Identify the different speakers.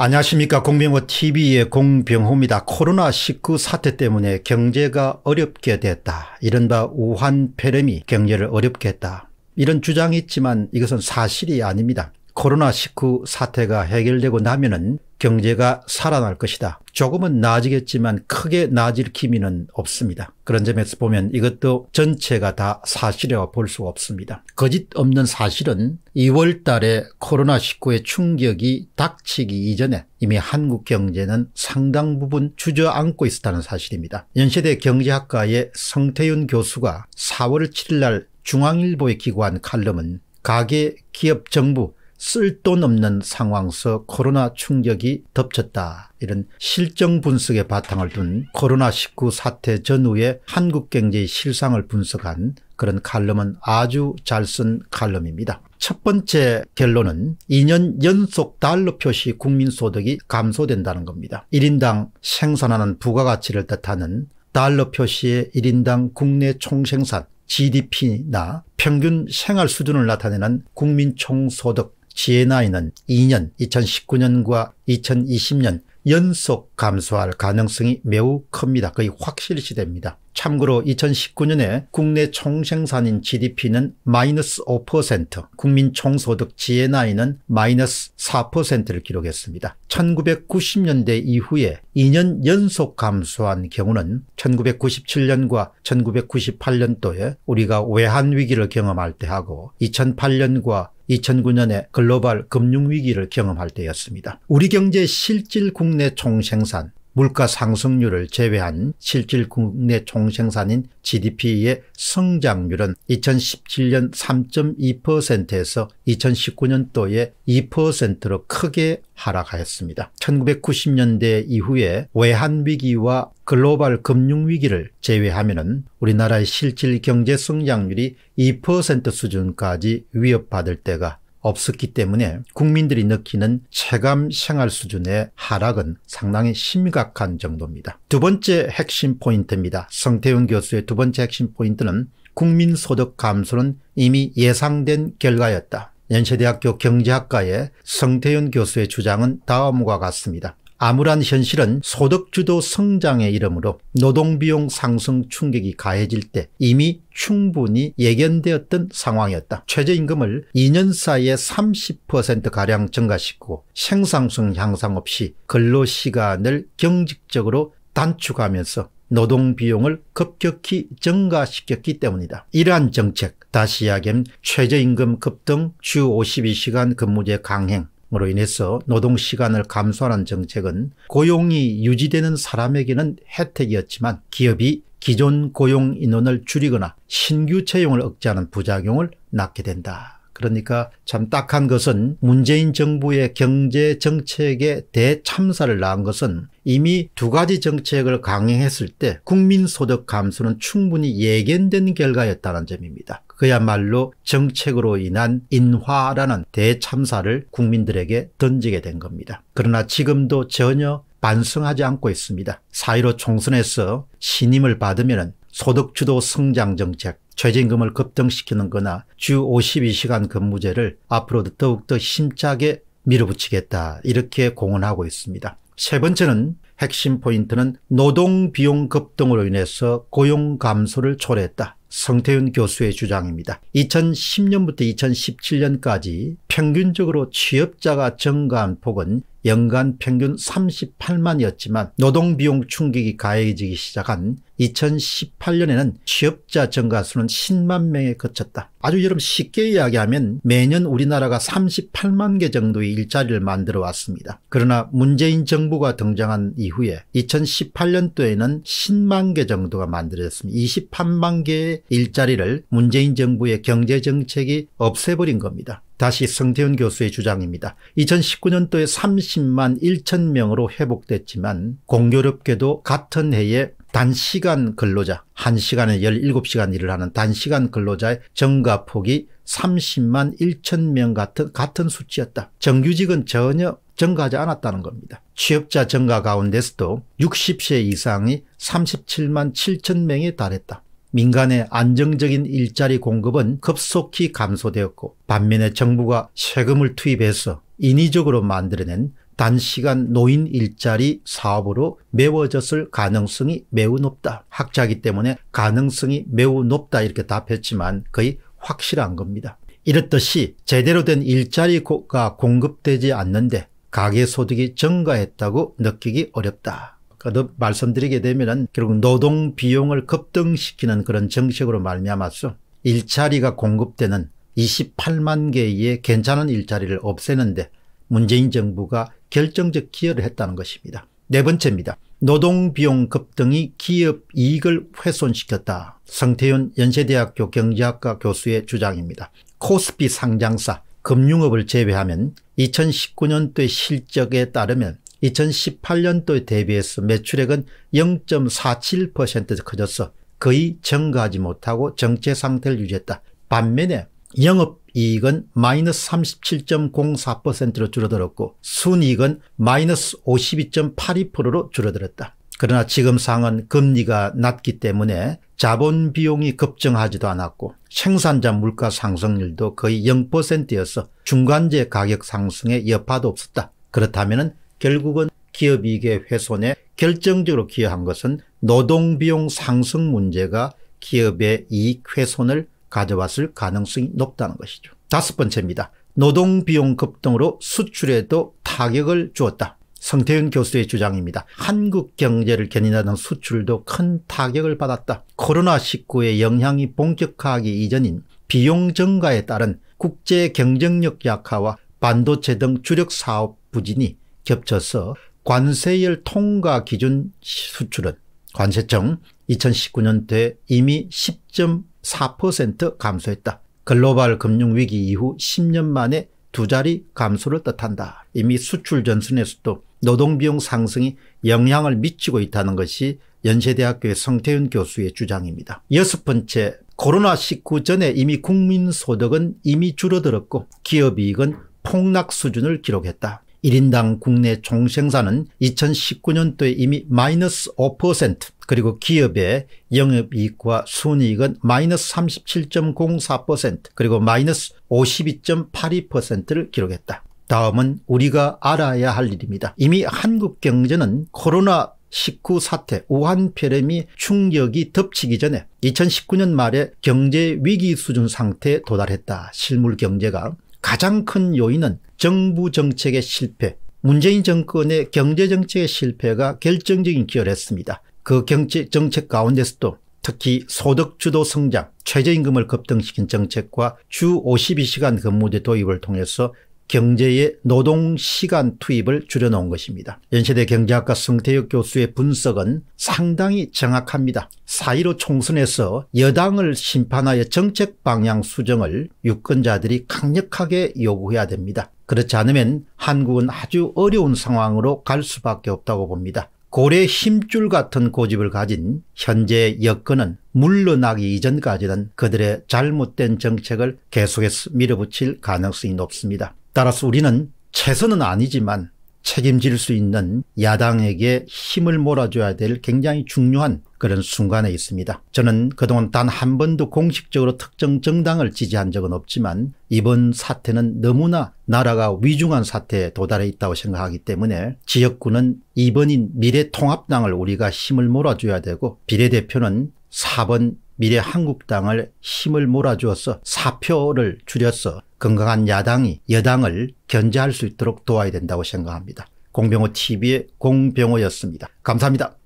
Speaker 1: 안녕하십니까 공병호TV의 공병호입니다. 코로나19 사태 때문에 경제가 어렵게 됐다. 이른바 우한폐렴이 경제를 어렵게 했다. 이런 주장이 있지만 이것은 사실이 아닙니다. 코로나19 사태가 해결되고 나면은 경제가 살아날 것이다. 조금은 나아지겠지만 크게 나아질 기미는 없습니다. 그런 점에서 보면 이것도 전체가 다 사실이라고 볼 수 없습니다. 거짓 없는 사실은 2월 달에 코로나19의 충격이 닥치기 이전에 이미 한국 경제는 상당 부분 주저앉고 있었다는 사실입니다. 연세대 경제학과의 성태윤 교수가 4월 7일 날 중앙일보에 기고한 칼럼은 가계, 기업, 정부 쓸돈 없는 상황서 코로나 충격이 덮쳤다. 이런 실정 분석에 바탕을 둔 코로나19 사태 전후의 한국 경제의 실상을 분석한 그런 칼럼은 아주 잘 쓴 칼럼입니다. 첫 번째 결론은 2년 연속 달러 표시 국민소득이 감소된다는 겁니다. 1인당 생산하는 부가가치를 뜻하는 달러 표시의 1인당 국내 총생산 GDP나 평균 생활 수준을 나타내는 국민총소득 시 n i 는 2년 2019년과 2020년 연속 감소할 가능성이 매우 큽니다. 거의 확실시됩니다. 참고로 2019년에 국내 총생산인 GDP는 마이너스 5%, 국민 총소득 GNI는 마이너스 4%를 기록했습니다. 1990년대 이후에 2년 연속 감소한 경우는 1997년과 1998년도에 우리가 외환위기를 경험할 때 하고 2008년과 2009년에 글로벌 금융위기를 경험할 때였습니다. 우리 경제 실질 국내 총생산 물가 상승률을 제외한 실질 국내 총생산인 GDP의 성장률은 2017년 3.2%에서 2019년도에 2%로 크게 하락하였습니다. 1990년대 이후에 외환위기와 글로벌 금융위기를 제외하면 우리나라의 실질 경제 성장률이 2% 수준까지 위협받을 때가 없었기 때문에 국민들이 느끼는 체감 생활 수준의 하락은 상당히 심각한 정도입니다. 두 번째 핵심 포인트입니다. 성태윤 교수의 두 번째 핵심 포인트는 국민소득 감소는 이미 예상된 결과였다. 연세대학교 경제학과의 성태윤 교수의 주장은 다음과 같습니다. 암울한 현실은 소득주도 성장의 이름으로 노동비용 상승 충격이 가해질 때 이미 충분히 예견되었던 상황이었다. 최저임금을 2년 사이에 30%가량 증가시키고 생산성 향상 없이 근로시간을 경직적으로 단축하면서 노동 비용을 급격히 증가시켰기 때문이다. 이러한 정책, 다시 이야기하면 최저임금 급등, 주 52시간 근무제 강행, 으로 인해서 노동 시간을 감소하는 정책은 고용이 유지되는 사람에게는 혜택이었지만 기업이 기존 고용 인원을 줄이거나 신규 채용을 억제하는 부작용을 낳게 된다. 그러니까 참 딱한 것은 문재인 정부의 경제 정책에 대참사를 낳은 것은 이미 두 가지 정책을 강행했을 때 국민소득 감소는 충분히 예견된 결과였다는 점입니다. 그야말로 정책으로 인한 인화라는 대참사를 국민들에게 던지게 된 겁니다. 그러나 지금도 전혀 반성하지 않고 있습니다. 4.15 총선에서 신임을 받으면 소득주도 성장정책, 최저임금을 급등시키는 거나 주 52시간 근무제를 앞으로도 더욱더 힘차게 밀어붙이겠다 이렇게 공언하고 있습니다. 세 번째는 핵심 포인트는 노동 비용 급등으로 인해서 고용 감소를 초래했다. 성태윤 교수의 주장입니다. 2010년부터 2017년까지 평균적으로 취업자가 증가한 폭은 연간 평균 38만이었지만 노동비용 충격이 가해지기 시작한 2018년에는 취업자 증가수는 10만 명에 그쳤다. 아주 여러분 쉽게 이야기하면 매년 우리나라가 38만 개 정도의 일자리를 만들어 왔습니다. 그러나 문재인 정부가 등장한 이후에 2018년도에는 10만 개 정도가 만들어졌습니다. 28만 개의 일자리를 문재인 정부의 경제정책이 없애버린 겁니다. 다시 성태훈 교수의 주장입니다. 2019년도에 30만 1천 명으로 회복됐지만 공교롭게도 같은 해에 단시간 근로자 1시간에 17시간 일을 하는 단시간 근로자의 증가폭이 30만 1천 명 같은 같은 수치였다. 정규직은 전혀 증가하지 않았다는 겁니다. 취업자 증가 가운데서도 60세 이상이 37만 7천 명에 달했다. 민간의 안정적인 일자리 공급은 급속히 감소되었고 반면에 정부가 세금을 투입해서 인위적으로 만들어낸 단시간 노인 일자리 사업으로 메워졌을 가능성이 매우 높다. 학자기 때문에 가능성이 매우 높다 이렇게 답했지만 거의 확실한 겁니다. 이렇듯이 제대로 된 일자리가 공급되지 않는데 가계소득이 증가했다고 느끼기 어렵다. 거듭 그 말씀드리게 되면은 결국 노동 비용을 급등시키는 그런 정책으로 말미암아서 일자리가 공급되는 28만 개의 괜찮은 일자리를 없애는데 문재인 정부가 결정적 기여를 했다는 것입니다. 네 번째입니다. 노동비용 급등이 기업 이익을 훼손시켰다. 성태윤 연세대학교 경제학과 교수의 주장입니다. 코스피 상장사 금융업을 제외하면 2019년도의 실적에 따르면 2018년도에 대비해서 매출액은 0.47%커졌어 거의 증가하지 못하고 정체 상태를 유지했다. 반면에 영업이익은 마이너스 37.04%로 줄어들었고 순이익은 마이너스 52.82%로 줄어들었다. 그러나 지금 상황은 금리가 낮기 때문에 자본 비용이 급증하지도 않았고 생산자 물가 상승률도 거의 0%여서 중간재 가격 상승에 여파도 없었다. 그렇다면 결국은 기업이익의 훼손에 결정적으로 기여한 것은 노동비용 상승 문제가 기업의 이익 훼손을 가져왔을 가능성이 높다는 것이죠. 다섯 번째입니다. 노동비용 급등으로 수출에도 타격을 주었다. 성태윤 교수의 주장입니다. 한국 경제를 견인하는 수출도 큰 타격을 받았다. 코로나19의 영향이 본격화하기 이전인 비용 증가에 따른 국제 경쟁력 약화와 반도체 등 주력 사업 부진이 겹쳐서 관세열 통과 기준 수출은 관세청 2019년도에 이미 10.4% 감소했다. 글로벌 금융위기 이후 10년 만에 두 자리 감소를 뜻한다. 이미 수출 전선에서도 노동비용 상승이 영향을 미치고 있다는 것이 연세대학교의 성태윤 교수의 주장입니다. 여섯 번째, 코로나19 전에 이미 국민소득은 이미 줄어들었고 기업이익은 폭락 수준을 기록했다. 1인당 국내 총생산은 2019년도에 이미 마이너스 5% 그리고 기업의 영업이익과 순이익은 마이너스 37.04% 그리고 마이너스 52.82%를 기록했다. 다음은 우리가 알아야 할 일입니다. 이미 한국 경제는 코로나 19 사태 우한폐렴이 충격이 덮치기 전에 2019년 말에 경제 위기 수준 상태에 도달했다. 실물 경제가 가장 큰 요인은 정부 정책의 실패, 문재인 정권의 경제정책의 실패가 결정적인 기여를 했습니다. 그 경제 정책 가운데서도 특히 소득주도 성장, 최저임금을 급등시킨 정책과 주 52시간 근무제 도입을 통해서 경제의 노동시간 투입을 줄여놓은 것입니다. 연세대 경제학과 성태혁 교수의 분석은 상당히 정확합니다. 4.15 총선에서 여당을 심판하여 정책 방향 수정을 유권자들이 강력하게 요구해야 됩니다. 그렇지 않으면 한국은 아주 어려운 상황으로 갈 수밖에 없다고 봅니다. 고래 힘줄 같은 고집을 가진 현재 여건은 물러나기 이전까지는 그들의 잘못된 정책을 계속해서 밀어붙일 가능성이 높습니다. 따라서 우리는 최선은 아니지만 책임질 수 있는 야당에게 힘을 몰아줘야 될 굉장히 중요한 그런 순간에 있습니다. 저는 그동안 단 한 번도 공식적으로 특정 정당을 지지한 적은 없지만 이번 사태는 너무나 나라가 위중한 사태에 도달해 있다고 생각하기 때문에 지역구는 2번인 미래통합당을 우리가 힘을 몰아줘야 되고 비례대표는 4번 미래한국당을 힘을 몰아주어서 사표를 줄여서 건강한 야당이 여당을 견제할 수 있도록 도와야 된다고 생각합니다. 공병호 TV의 공병호였습니다. 감사합니다.